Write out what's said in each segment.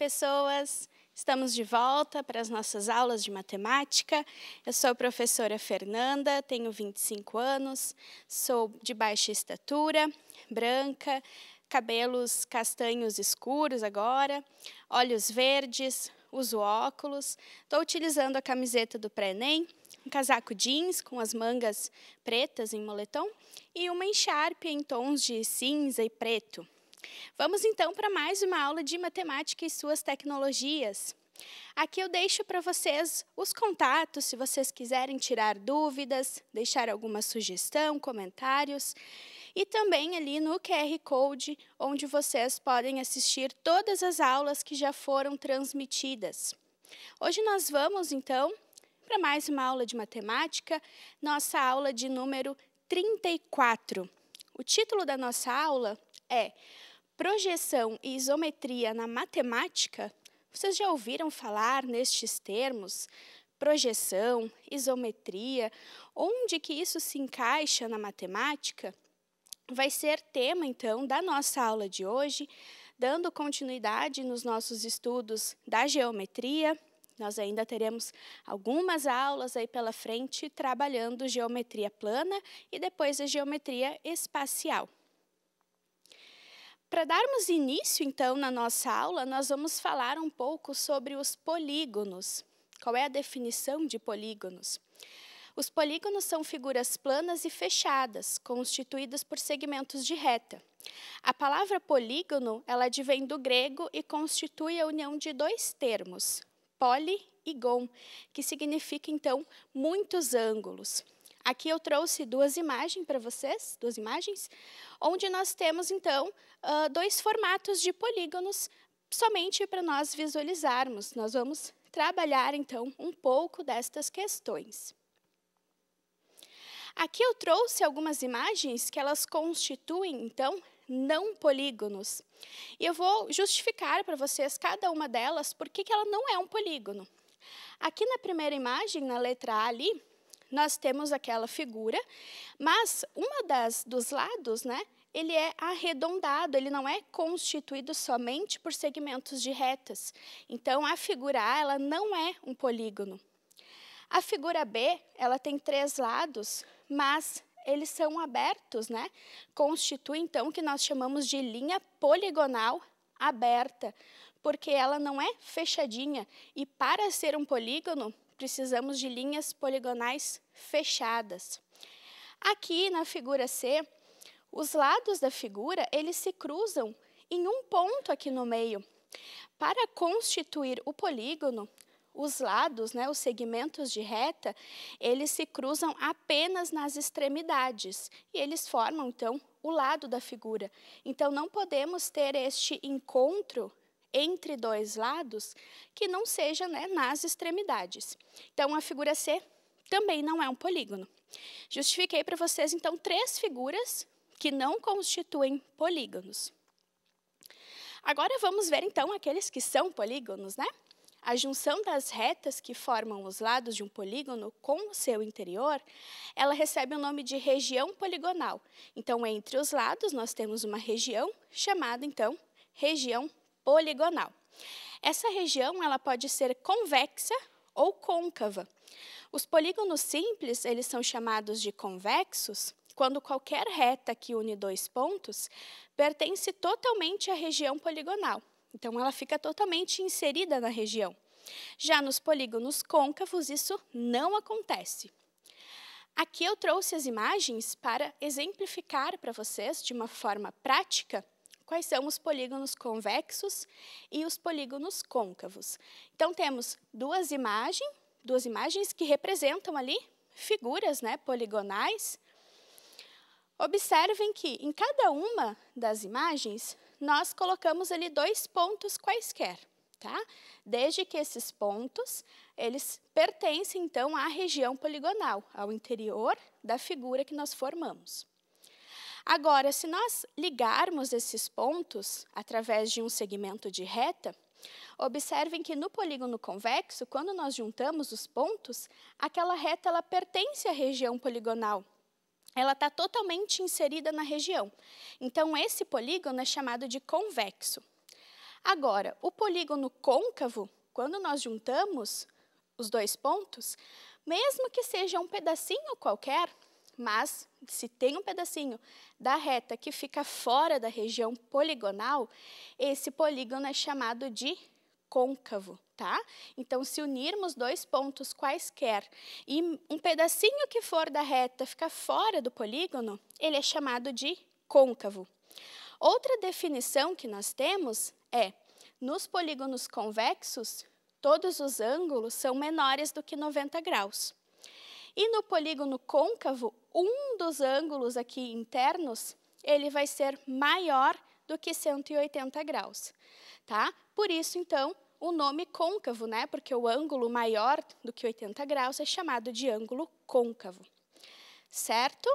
pessoas! Estamos de volta para as nossas aulas de matemática. Eu sou a professora Fernanda, tenho 25 anos, sou de baixa estatura, branca, cabelos castanhos escuros agora, olhos verdes, uso óculos, estou utilizando a camiseta do pré-ENEM, um casaco jeans com as mangas pretas em moletom e uma encharpe em tons de cinza e preto. Vamos então para mais uma aula de matemática e suas tecnologias. Aqui eu deixo para vocês os contatos, se vocês quiserem tirar dúvidas, deixar alguma sugestão, comentários. E também ali no QR Code, onde vocês podem assistir todas as aulas que já foram transmitidas. Hoje nós vamos, então, para mais uma aula de matemática, nossa aula de número 34. O título da nossa aula é projeção e isometria na matemática, vocês já ouviram falar nestes termos? Projeção, isometria, onde que isso se encaixa na matemática? Vai ser tema, então, da nossa aula de hoje, dando continuidade nos nossos estudos da geometria. Nós ainda teremos algumas aulas aí pela frente trabalhando geometria plana e depois a geometria espacial. Para darmos início, então, na nossa aula, nós vamos falar um pouco sobre os polígonos. Qual é a definição de polígonos? Os polígonos são figuras planas e fechadas, constituídas por segmentos de reta. A palavra polígono, ela advém do grego e constitui a união de dois termos, poli e gon, que significa, então, muitos ângulos. Aqui eu trouxe duas imagens para vocês, duas imagens, onde nós temos, então, dois formatos de polígonos somente para nós visualizarmos. Nós vamos trabalhar, então, um pouco destas questões. Aqui eu trouxe algumas imagens que elas constituem, então, não polígonos. E eu vou justificar para vocês cada uma delas por que ela não é um polígono. Aqui na primeira imagem, na letra A ali, nós temos aquela figura, mas uma das dos lados, né, ele é arredondado, ele não é constituído somente por segmentos de retas. Então a figura A, ela não é um polígono. A figura B, ela tem três lados, mas eles são abertos, né? Constitui então o que nós chamamos de linha poligonal aberta, porque ela não é fechadinha. E para ser um polígono, precisamos de linhas poligonais fechadas. Aqui na figura C, os lados da figura, eles se cruzam em um ponto aqui no meio. Para constituir o polígono, os lados, né, os segmentos de reta, eles se cruzam apenas nas extremidades e eles formam, então, o lado da figura. Então, não podemos ter este encontro entre dois lados que não seja né, nas extremidades. Então, a figura C também não é um polígono. Justifiquei para vocês, então, três figuras que não constituem polígonos. Agora vamos ver, então, aqueles que são polígonos, né? A junção das retas que formam os lados de um polígono com o seu interior, ela recebe o nome de região poligonal. Então, entre os lados, nós temos uma região chamada, então, região poligonal. Essa região ela pode ser convexa ou côncava. Os polígonos simples, eles são chamados de convexos quando qualquer reta que une dois pontos pertence totalmente à região poligonal. Então ela fica totalmente inserida na região. Já nos polígonos côncavos isso não acontece. Aqui eu trouxe as imagens para exemplificar para vocês, de uma forma prática, quais são os polígonos convexos e os polígonos côncavos. Então, temos duas imagens, duas imagens que representam ali figuras né, poligonais. Observem que em cada uma das imagens, nós colocamos ali dois pontos quaisquer. Tá? Desde que esses pontos, eles pertencem, então, à região poligonal, ao interior da figura que nós formamos. Agora, se nós ligarmos esses pontos através de um segmento de reta, observem que no polígono convexo, quando nós juntamos os pontos, aquela reta ela pertence à região poligonal. Ela está totalmente inserida na região. Então, esse polígono é chamado de convexo. Agora, o polígono côncavo, quando nós juntamos os dois pontos, mesmo que seja um pedacinho qualquer, mas, se tem um pedacinho da reta que fica fora da região poligonal, esse polígono é chamado de côncavo, tá? Então, se unirmos dois pontos quaisquer e um pedacinho que for da reta ficar fora do polígono, ele é chamado de côncavo. Outra definição que nós temos é, nos polígonos convexos, todos os ângulos são menores do que 90 graus. E no polígono côncavo, um dos ângulos aqui internos, ele vai ser maior do que 180 graus, tá? Por isso, então, o nome côncavo, né? Porque o ângulo maior do que 80 graus é chamado de ângulo côncavo. Certo?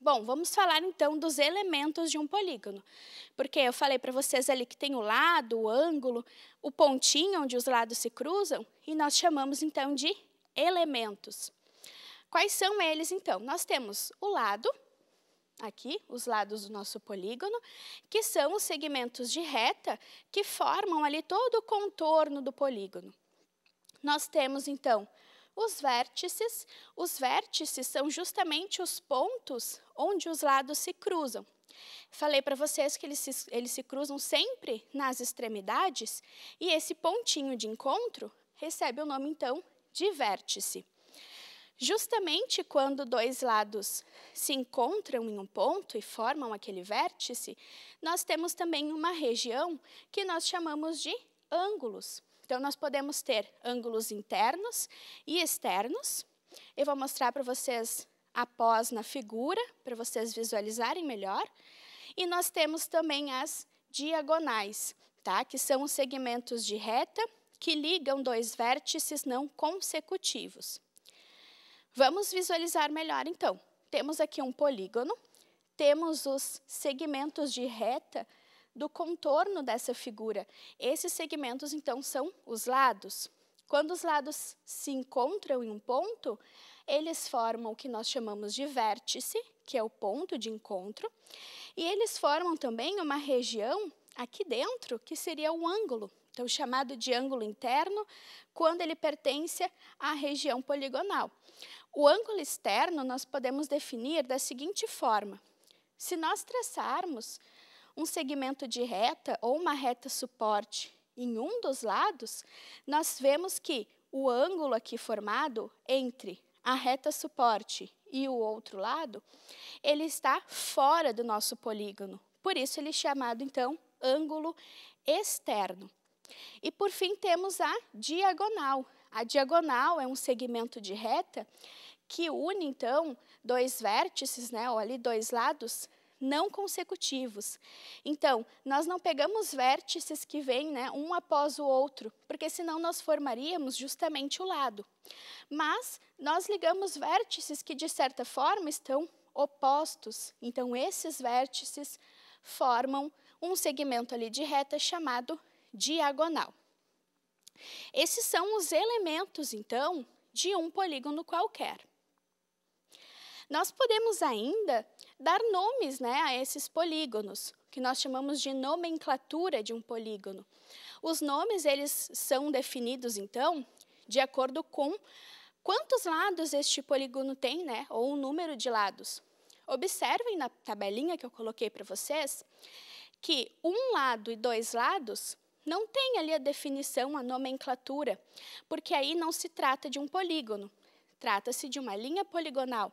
Bom, vamos falar então dos elementos de um polígono. Porque eu falei para vocês ali que tem o lado, o ângulo, o pontinho onde os lados se cruzam, e nós chamamos então de elementos. Quais são eles, então? Nós temos o lado, aqui, os lados do nosso polígono, que são os segmentos de reta que formam ali todo o contorno do polígono. Nós temos, então, os vértices. Os vértices são justamente os pontos onde os lados se cruzam. Falei para vocês que eles se, eles se cruzam sempre nas extremidades, e esse pontinho de encontro recebe o nome, então, de vértice. Justamente quando dois lados se encontram em um ponto e formam aquele vértice, nós temos também uma região que nós chamamos de ângulos. Então, nós podemos ter ângulos internos e externos. Eu vou mostrar para vocês após na figura, para vocês visualizarem melhor. E nós temos também as diagonais, tá? que são os segmentos de reta que ligam dois vértices não consecutivos. Vamos visualizar melhor então. Temos aqui um polígono, temos os segmentos de reta do contorno dessa figura. Esses segmentos então são os lados. Quando os lados se encontram em um ponto, eles formam o que nós chamamos de vértice, que é o ponto de encontro, e eles formam também uma região aqui dentro que seria o ângulo, então, chamado de ângulo interno, quando ele pertence à região poligonal. O ângulo externo nós podemos definir da seguinte forma: se nós traçarmos um segmento de reta ou uma reta suporte em um dos lados, nós vemos que o ângulo aqui formado entre a reta suporte e o outro lado, ele está fora do nosso polígono. Por isso ele é chamado então ângulo externo. E por fim temos a diagonal. A diagonal é um segmento de reta que une então dois vértices, né, ou ali dois lados não consecutivos. Então, nós não pegamos vértices que vêm né, um após o outro, porque senão nós formaríamos justamente o lado. Mas nós ligamos vértices que, de certa forma, estão opostos. Então, esses vértices formam um segmento ali de reta chamado diagonal. Esses são os elementos, então, de um polígono qualquer. Nós podemos ainda dar nomes né, a esses polígonos, que nós chamamos de nomenclatura de um polígono. Os nomes eles são definidos, então, de acordo com quantos lados este polígono tem, né, ou o número de lados. Observem na tabelinha que eu coloquei para vocês que um lado e dois lados não tem ali a definição, a nomenclatura, porque aí não se trata de um polígono, trata-se de uma linha poligonal.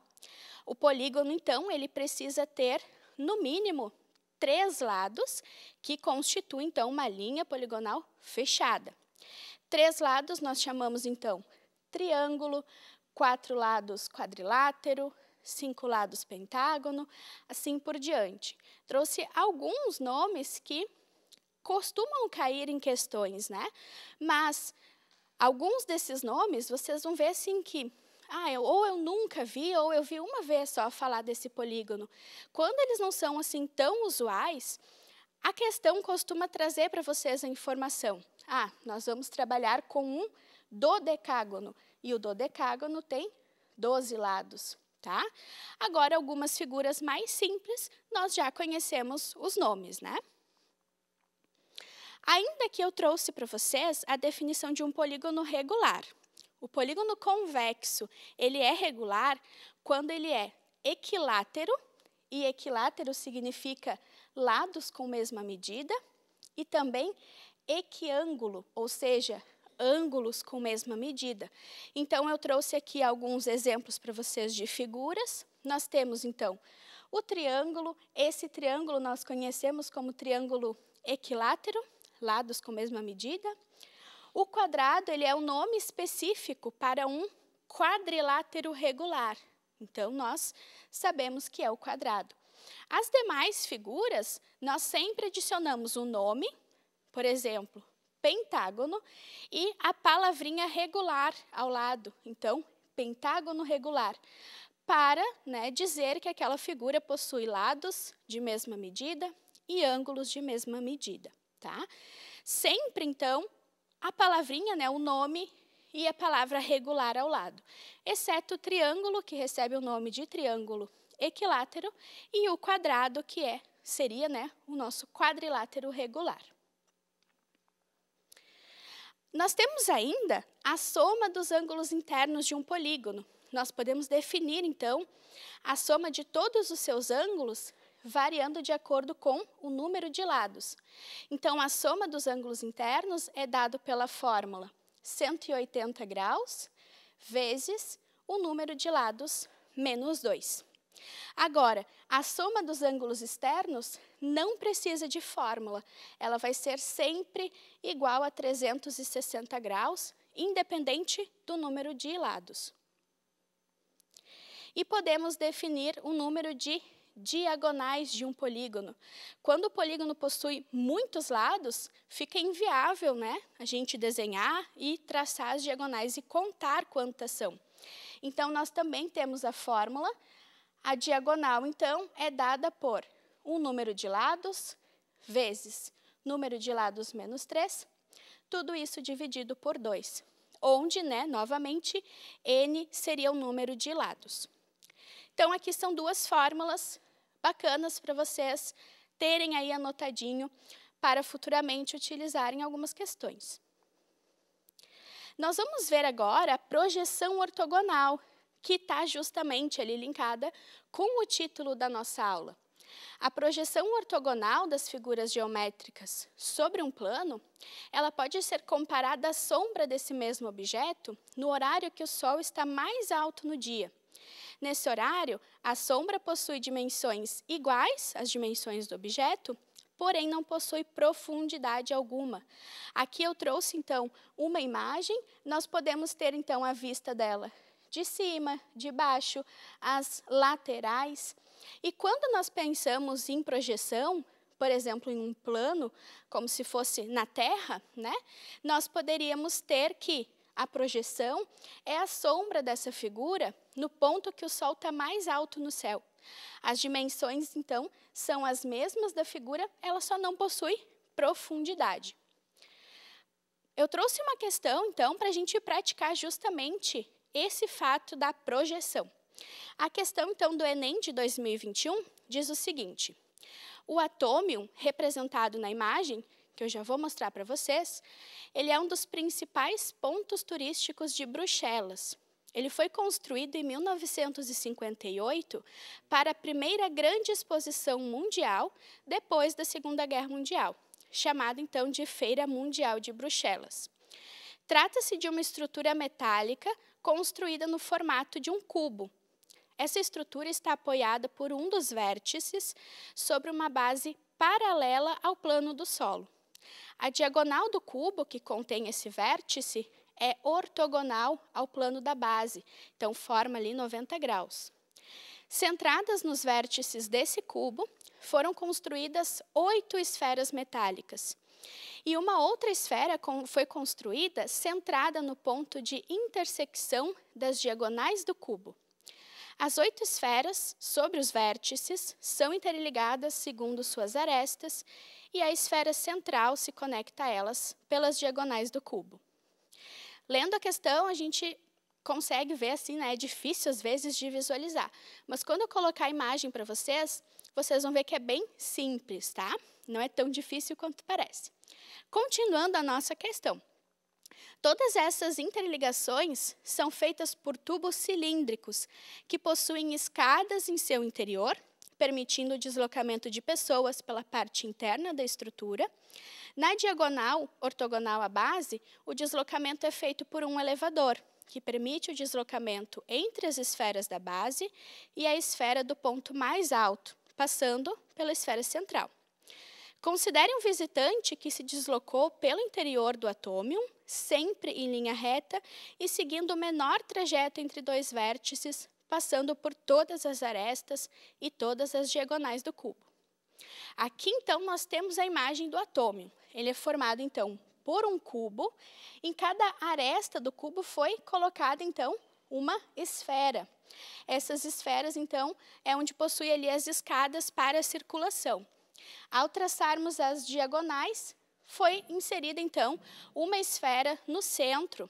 O polígono, então, ele precisa ter, no mínimo, três lados, que constituem, então, uma linha poligonal fechada. Três lados nós chamamos, então, triângulo, quatro lados quadrilátero, cinco lados pentágono, assim por diante. Trouxe alguns nomes que costumam cair em questões, né? Mas alguns desses nomes vocês vão ver assim que ah, eu, ou eu nunca vi, ou eu vi uma vez só falar desse polígono. Quando eles não são assim tão usuais, a questão costuma trazer para vocês a informação. Ah, nós vamos trabalhar com um dodecágono, e o dodecágono tem 12 lados, tá? Agora, algumas figuras mais simples, nós já conhecemos os nomes, né? Ainda que eu trouxe para vocês a definição de um polígono regular. O polígono convexo, ele é regular quando ele é equilátero, e equilátero significa lados com mesma medida, e também equiângulo, ou seja, ângulos com mesma medida. Então, eu trouxe aqui alguns exemplos para vocês de figuras. Nós temos, então, o triângulo. Esse triângulo nós conhecemos como triângulo equilátero lados com a mesma medida. O quadrado ele é um nome específico para um quadrilátero regular. Então, nós sabemos que é o quadrado. As demais figuras, nós sempre adicionamos um nome, por exemplo, pentágono, e a palavrinha regular ao lado. Então, pentágono regular, para né, dizer que aquela figura possui lados de mesma medida e ângulos de mesma medida tá? Sempre, então, a palavrinha, né, o nome e a palavra regular ao lado, exceto o triângulo, que recebe o nome de triângulo equilátero, e o quadrado, que é, seria né, o nosso quadrilátero regular. Nós temos ainda a soma dos ângulos internos de um polígono. Nós podemos definir, então, a soma de todos os seus ângulos variando de acordo com o número de lados. Então, a soma dos ângulos internos é dado pela fórmula 180 graus vezes o número de lados menos 2. Agora, a soma dos ângulos externos não precisa de fórmula, ela vai ser sempre igual a 360 graus, independente do número de lados. E podemos definir o número de diagonais de um polígono. Quando o polígono possui muitos lados, fica inviável né, a gente desenhar e traçar as diagonais e contar quantas são. Então, nós também temos a fórmula. A diagonal, então, é dada por um número de lados vezes número de lados menos 3, tudo isso dividido por 2, onde, né, novamente, n seria o número de lados. Então, aqui são duas fórmulas bacanas para vocês terem aí anotadinho para futuramente utilizarem algumas questões. Nós vamos ver agora a projeção ortogonal, que está justamente ali linkada com o título da nossa aula. A projeção ortogonal das figuras geométricas sobre um plano, ela pode ser comparada à sombra desse mesmo objeto no horário que o Sol está mais alto no dia. Nesse horário, a sombra possui dimensões iguais às dimensões do objeto, porém não possui profundidade alguma. Aqui eu trouxe então uma imagem, nós podemos ter então a vista dela de cima, de baixo, as laterais. E quando nós pensamos em projeção, por exemplo, em um plano, como se fosse na Terra, né? Nós poderíamos ter que a projeção, é a sombra dessa figura no ponto que o Sol está mais alto no céu. As dimensões, então, são as mesmas da figura, ela só não possui profundidade. Eu trouxe uma questão, então, para a gente praticar justamente esse fato da projeção. A questão, então, do Enem de 2021 diz o seguinte: o atômio representado na imagem que eu já vou mostrar para vocês, ele é um dos principais pontos turísticos de Bruxelas. Ele foi construído em 1958 para a primeira grande exposição mundial depois da Segunda Guerra Mundial, chamada então de Feira Mundial de Bruxelas. Trata-se de uma estrutura metálica construída no formato de um cubo. Essa estrutura está apoiada por um dos vértices sobre uma base paralela ao plano do solo. A diagonal do cubo que contém esse vértice é ortogonal ao plano da base, então forma ali 90 graus. Centradas nos vértices desse cubo, foram construídas oito esferas metálicas. E uma outra esfera foi construída centrada no ponto de intersecção das diagonais do cubo. As oito esferas sobre os vértices são interligadas segundo suas arestas e a esfera central se conecta a elas pelas diagonais do cubo. Lendo a questão, a gente consegue ver assim, né? É difícil às vezes de visualizar, mas quando eu colocar a imagem para vocês, vocês vão ver que é bem simples, tá? Não é tão difícil quanto parece. Continuando a nossa questão. Todas essas interligações são feitas por tubos cilíndricos, que possuem escadas em seu interior, permitindo o deslocamento de pessoas pela parte interna da estrutura. Na diagonal, ortogonal à base, o deslocamento é feito por um elevador, que permite o deslocamento entre as esferas da base e a esfera do ponto mais alto, passando pela esfera central. Considere um visitante que se deslocou pelo interior do atômio, sempre em linha reta e seguindo o menor trajeto entre dois vértices, passando por todas as arestas e todas as diagonais do cubo. Aqui, então, nós temos a imagem do atômio. Ele é formado, então, por um cubo. Em cada aresta do cubo foi colocada, então, uma esfera. Essas esferas, então, é onde possui ali as escadas para a circulação. Ao traçarmos as diagonais, foi inserida então uma esfera no centro.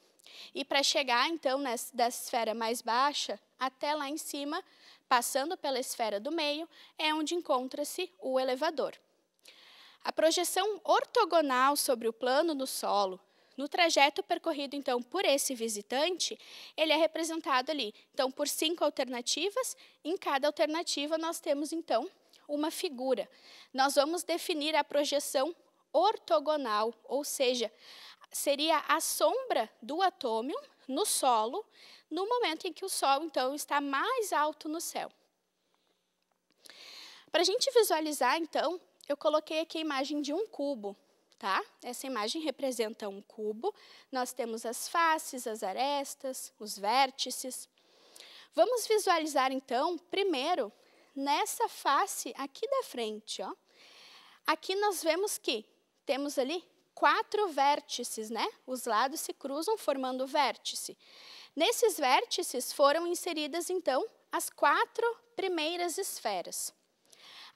E para chegar então nessa, da esfera mais baixa até lá em cima, passando pela esfera do meio, é onde encontra-se o elevador. A projeção ortogonal sobre o plano do solo, no trajeto percorrido então por esse visitante, ele é representado ali, então por cinco alternativas. Em cada alternativa nós temos então uma figura. Nós vamos definir a projeção ortogonal, ou seja, seria a sombra do atômio no solo, no momento em que o Sol, então, está mais alto no céu. Para a gente visualizar, então, eu coloquei aqui a imagem de um cubo, tá? Essa imagem representa um cubo. Nós temos as faces, as arestas, os vértices. Vamos visualizar, então, primeiro, nessa face aqui da frente, ó, aqui nós vemos que temos ali quatro vértices, né? Os lados se cruzam formando vértice. Nesses vértices foram inseridas, então, as quatro primeiras esferas.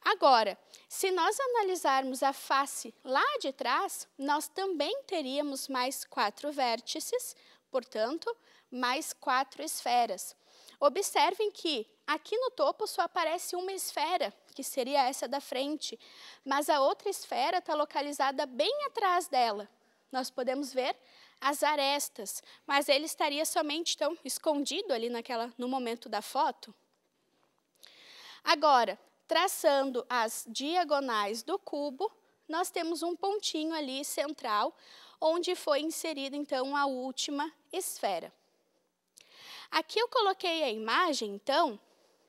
Agora, se nós analisarmos a face lá de trás, nós também teríamos mais quatro vértices, portanto, mais quatro esferas. Observem que aqui no topo só aparece uma esfera, que seria essa da frente, mas a outra esfera está localizada bem atrás dela. Nós podemos ver as arestas, mas ele estaria somente tão escondido ali naquela, no momento da foto. Agora, traçando as diagonais do cubo, nós temos um pontinho ali central, onde foi inserida então a última esfera. Aqui eu coloquei a imagem, então,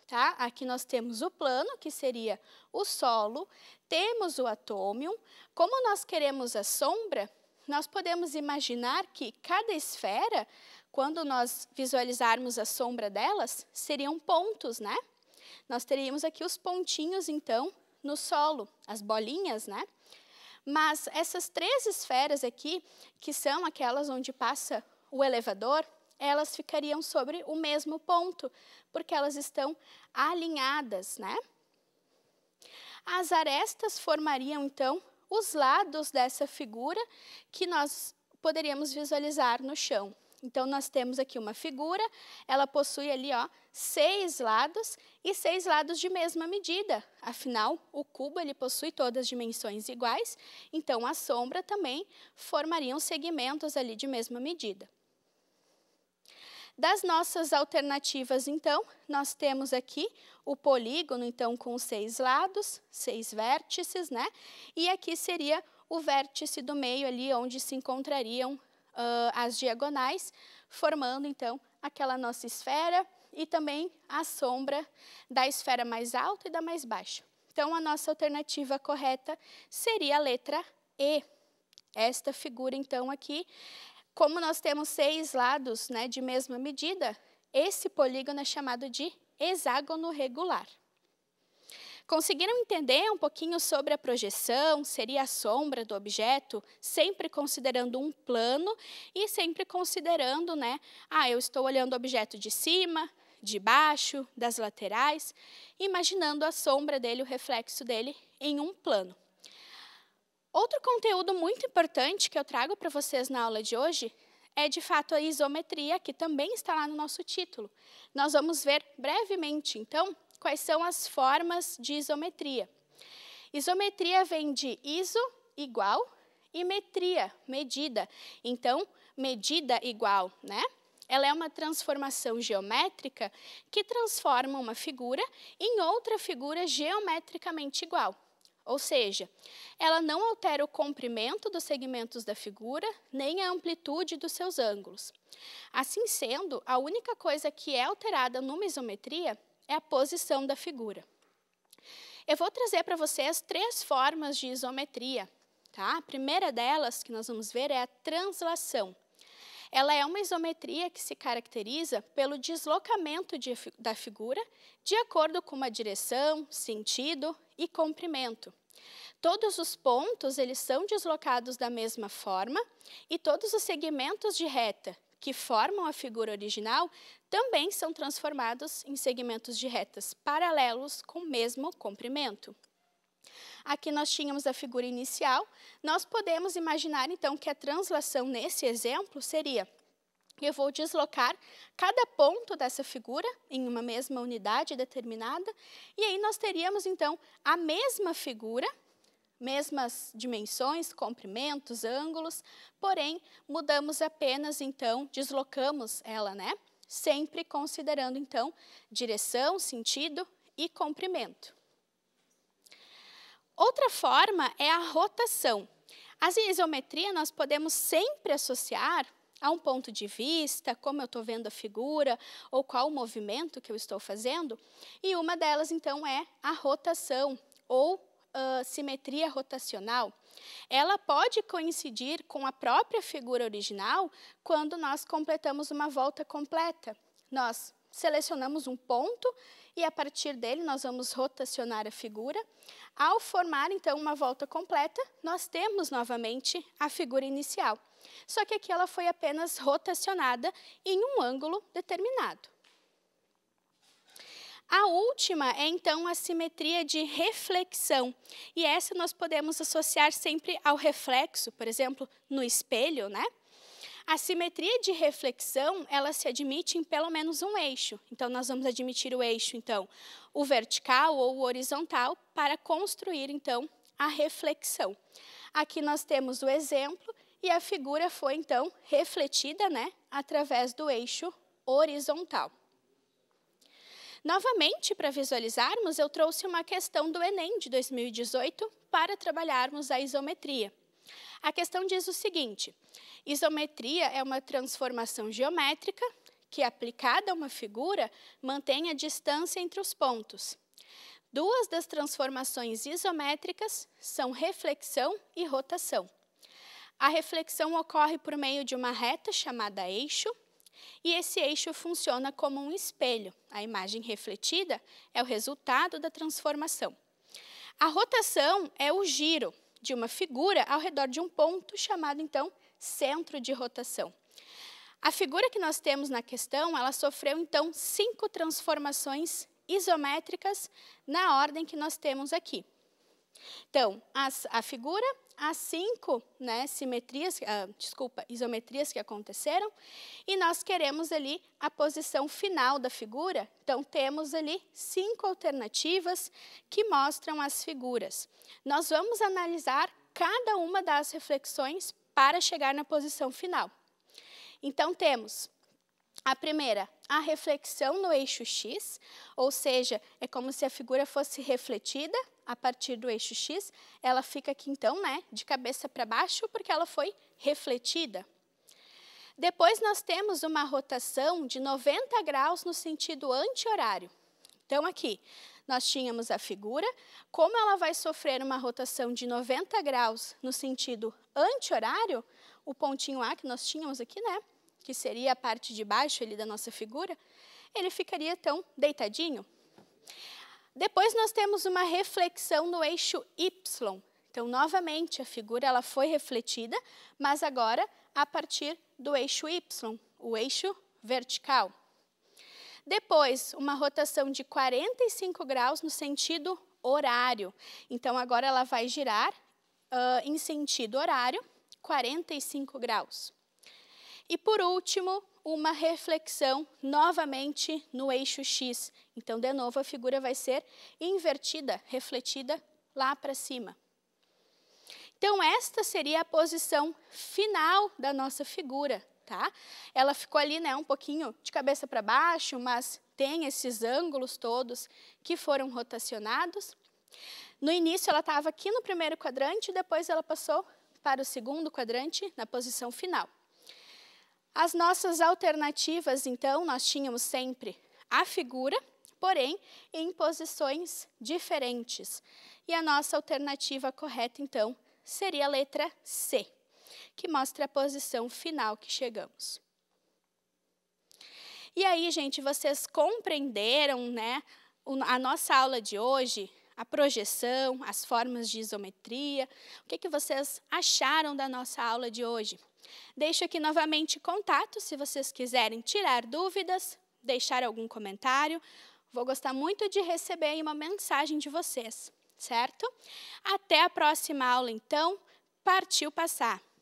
tá? Aqui nós temos o plano, que seria o solo, temos o atômio. Como nós queremos a sombra, nós podemos imaginar que cada esfera, quando nós visualizarmos a sombra delas, seriam pontos, né? Nós teríamos aqui os pontinhos, então, no solo, as bolinhas, né? Mas essas três esferas aqui, que são aquelas onde passa o elevador, elas ficariam sobre o mesmo ponto, porque elas estão alinhadas, né? As arestas formariam, então, os lados dessa figura que nós poderíamos visualizar no chão. Então, nós temos aqui uma figura, ela possui ali ó, seis lados e seis lados de mesma medida. Afinal, o cubo ele possui todas as dimensões iguais, então a sombra também formariam segmentos ali de mesma medida. Das nossas alternativas, então, nós temos aqui o polígono, então, com seis lados, seis vértices, né? E aqui seria o vértice do meio ali, onde se encontrariam uh, as diagonais, formando, então, aquela nossa esfera e também a sombra da esfera mais alta e da mais baixa. Então, a nossa alternativa correta seria a letra E. Esta figura, então, aqui como nós temos seis lados né, de mesma medida, esse polígono é chamado de hexágono regular. Conseguiram entender um pouquinho sobre a projeção, seria a sombra do objeto, sempre considerando um plano e sempre considerando, né? Ah, eu estou olhando o objeto de cima, de baixo, das laterais, imaginando a sombra dele, o reflexo dele em um plano. Outro conteúdo muito importante que eu trago para vocês na aula de hoje é, de fato, a isometria, que também está lá no nosso título. Nós vamos ver brevemente, então, quais são as formas de isometria. Isometria vem de iso, igual, e metria, medida. Então, medida igual, né? Ela é uma transformação geométrica que transforma uma figura em outra figura geometricamente igual. Ou seja, ela não altera o comprimento dos segmentos da figura, nem a amplitude dos seus ângulos. Assim sendo, a única coisa que é alterada numa isometria é a posição da figura. Eu vou trazer para vocês três formas de isometria. Tá? A primeira delas que nós vamos ver é a translação ela é uma isometria que se caracteriza pelo deslocamento de, da figura de acordo com uma direção, sentido e comprimento. Todos os pontos eles são deslocados da mesma forma e todos os segmentos de reta que formam a figura original também são transformados em segmentos de retas paralelos com o mesmo comprimento. Aqui nós tínhamos a figura inicial. Nós podemos imaginar, então, que a translação nesse exemplo seria eu vou deslocar cada ponto dessa figura em uma mesma unidade determinada, e aí nós teríamos, então, a mesma figura, mesmas dimensões, comprimentos, ângulos, porém, mudamos apenas, então, deslocamos ela, né? Sempre considerando, então, direção, sentido e comprimento. Outra forma é a rotação. As isometrias nós podemos sempre associar a um ponto de vista, como eu estou vendo a figura, ou qual o movimento que eu estou fazendo. E uma delas, então, é a rotação, ou uh, simetria rotacional. Ela pode coincidir com a própria figura original quando nós completamos uma volta completa. Nós selecionamos um ponto e a partir dele nós vamos rotacionar a figura. Ao formar então uma volta completa, nós temos novamente a figura inicial. Só que aqui ela foi apenas rotacionada em um ângulo determinado. A última é então a simetria de reflexão, e essa nós podemos associar sempre ao reflexo, por exemplo, no espelho, né? A simetria de reflexão, ela se admite em pelo menos um eixo. Então, nós vamos admitir o eixo, então, o vertical ou o horizontal, para construir, então, a reflexão. Aqui nós temos o exemplo e a figura foi, então, refletida né, através do eixo horizontal. Novamente, para visualizarmos, eu trouxe uma questão do Enem de 2018 para trabalharmos a isometria. A questão diz o seguinte: isometria é uma transformação geométrica que, aplicada a uma figura, mantém a distância entre os pontos. Duas das transformações isométricas são reflexão e rotação. A reflexão ocorre por meio de uma reta chamada eixo, e esse eixo funciona como um espelho. A imagem refletida é o resultado da transformação. A rotação é o giro, de uma figura ao redor de um ponto chamado então centro de rotação. A figura que nós temos na questão, ela sofreu então cinco transformações isométricas na ordem que nós temos aqui. Então, as, a figura as cinco né, simetrias, ah, desculpa, isometrias que aconteceram, e nós queremos ali a posição final da figura. Então, temos ali cinco alternativas que mostram as figuras. Nós vamos analisar cada uma das reflexões para chegar na posição final. Então, temos a primeira, a reflexão no eixo X, ou seja, é como se a figura fosse refletida a partir do eixo X, ela fica aqui então, né, de cabeça para baixo, porque ela foi refletida. Depois nós temos uma rotação de 90 graus no sentido anti-horário. Então aqui, nós tínhamos a figura, como ela vai sofrer uma rotação de 90 graus no sentido anti-horário, o pontinho A que nós tínhamos aqui, né, que seria a parte de baixo ali da nossa figura, ele ficaria então deitadinho. Depois nós temos uma reflexão no eixo Y. Então, novamente, a figura ela foi refletida, mas agora a partir do eixo Y, o eixo vertical. Depois, uma rotação de 45 graus no sentido horário. Então, agora ela vai girar uh, em sentido horário, 45 graus. E por último, uma reflexão novamente no eixo X. Então, de novo, a figura vai ser invertida, refletida lá para cima. Então, esta seria a posição final da nossa figura, tá? Ela ficou ali, né, um pouquinho de cabeça para baixo, mas tem esses ângulos todos que foram rotacionados. No início, ela estava aqui no primeiro quadrante, depois ela passou para o segundo quadrante, na posição final. As nossas alternativas, então, nós tínhamos sempre a figura, porém em posições diferentes. E a nossa alternativa correta, então, seria a letra C, que mostra a posição final que chegamos. E aí, gente, vocês compreenderam né, a nossa aula de hoje, a projeção, as formas de isometria? O que, que vocês acharam da nossa aula de hoje? Deixo aqui novamente contato se vocês quiserem tirar dúvidas, deixar algum comentário. Vou gostar muito de receber uma mensagem de vocês, certo? Até a próxima aula, então. Partiu passar!